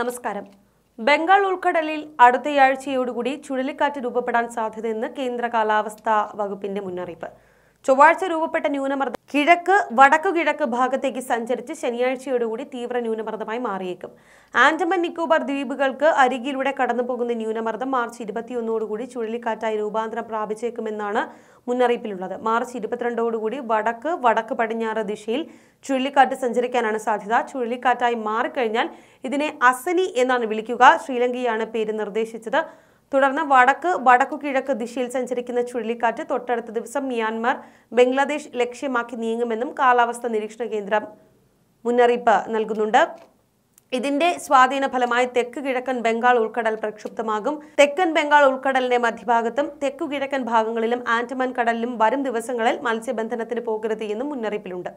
നമസ്കാരം ബംഗാൾ ഉൾക്കടലിൽ അടുത്തയാഴ്ചയോടുകൂടി ചുഴലിക്കാറ്റ് രൂപപ്പെടാൻ സാധ്യതയെന്ന് കേന്ദ്ര കാലാവസ്ഥാ വകുപ്പിന്റെ മുന്നറിയിപ്പ് ചൊവ്വാഴ്ച രൂപപ്പെട്ട ന്യൂനമർദ്ദം കിഴക്ക് വടക്കു കിഴക്ക് ഭാഗത്തേക്ക് സഞ്ചരിച്ച് ശനിയാഴ്ചയോടുകൂടി തീവ്ര ന്യൂനമർദ്ദമായി മാറിയേക്കും ആൻഡമാൻ നിക്കോബാർ ദ്വീപുകൾക്ക് അരികിലൂടെ കടന്നുപോകുന്ന ന്യൂനമർദ്ദം മാർച്ച് ഇരുപത്തിയൊന്നോടുകൂടി ചുഴലിക്കാറ്റായി രൂപാന്തരം പ്രാപിച്ചേക്കുമെന്നാണ് മുന്നറിയിപ്പിലുള്ളത് മാർച്ച് ഇരുപത്തിരണ്ടോടുകൂടി വടക്ക് വടക്ക് പടിഞ്ഞാറ് ദിശയിൽ ചുഴലിക്കാറ്റ് സഞ്ചരിക്കാനാണ് സാധ്യത ചുഴലിക്കാറ്റായി മാറിക്കഴിഞ്ഞാൽ ഇതിനെ അസനി എന്നാണ് വിളിക്കുക ശ്രീലങ്കയാണ് പേര് നിർദ്ദേശിച്ചത് തുടർന്ന് വടക്ക് വടക്കു കിഴക്ക് ദിശയിൽ സഞ്ചരിക്കുന്ന ചുഴലിക്കാറ്റ് തൊട്ടടുത്ത ദിവസം മ്യാൻമാർ ബംഗ്ലാദേശ് ലക്ഷ്യമാക്കി നീങ്ങുമെന്നും കാലാവസ്ഥ നിരീക്ഷണ കേന്ദ്രം മുന്നറിയിപ്പ് നൽകുന്നുണ്ട് ഇതിന്റെ സ്വാധീന ഫലമായി തെക്ക് കിഴക്കൻ ബംഗാൾ ഉൾക്കടൽ പ്രക്ഷുബ്ധമാകും തെക്കൻ ബംഗാൾ ഉൾക്കടലിന്റെ മധ്യഭാഗത്തും തെക്കു കിഴക്കൻ ഭാഗങ്ങളിലും ആൻഡമാൻ കടലിലും വരും ദിവസങ്ങളിൽ മത്സ്യബന്ധനത്തിന് പോകരുത് എന്നും മുന്നറിയിപ്പിലുണ്ട്